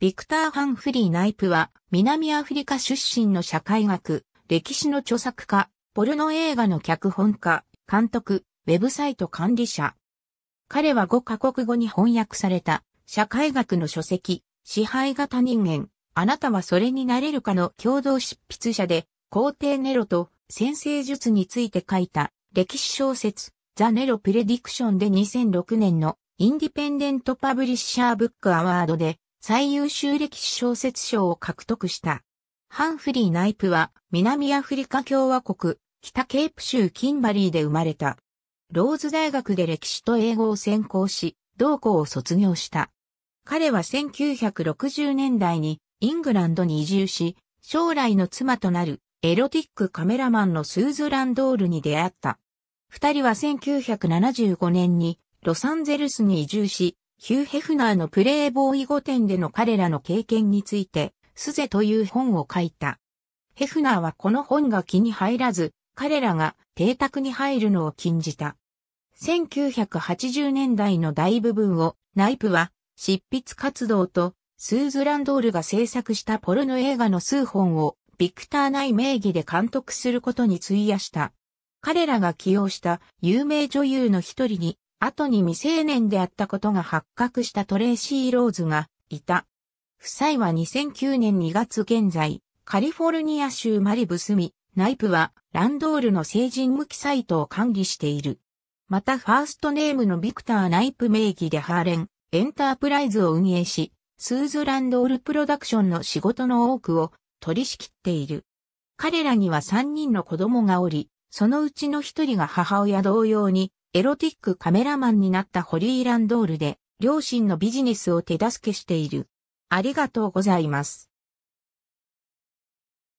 ビクター・ハンフリー・ナイプは、南アフリカ出身の社会学、歴史の著作家、ポルノ映画の脚本家、監督、ウェブサイト管理者。彼は5カ国語に翻訳された、社会学の書籍、支配型人間、あなたはそれになれるかの共同執筆者で、皇帝ネロと先生術について書いた歴史小説、ザ・ネロ・プレディクションで2006年のインディペンデント・パブリッシャー・ブック・アワードで最優秀歴史小説賞を獲得した。ハンフリー・ナイプは南アフリカ共和国、北ケープ州キンバリーで生まれた。ローズ大学で歴史と英語を専攻し、同校を卒業した。彼は1960年代にイングランドに移住し、将来の妻となるエロティックカメラマンのスーズ・ランドールに出会った。二人は1975年にロサンゼルスに移住し、ヒュー・ヘフナーのプレイボーイ語典での彼らの経験について、スゼという本を書いた。ヘフナーはこの本が気に入らず、彼らが邸宅に入るのを禁じた。1980年代の大部分を、ナイプは、執筆活動と、スーズランドールが制作したポルノ映画の数本を、ビクター・ナイ名義で監督することに費やした。彼らが起用した有名女優の一人に、後に未成年であったことが発覚したトレイシー・ローズがいた。夫妻は2009年2月現在、カリフォルニア州マリブスミ、ナイプはランドールの成人向きサイトを管理している。またファーストネームのビクター・ナイプ名義でハーレン、エンタープライズを運営し、スーズランドールプロダクションの仕事の多くを取り仕切っている。彼らには3人の子供がおり、そのうちの1人が母親同様にエロティックカメラマンになったホリーランドールで、両親のビジネスを手助けしている。ありがとうございます。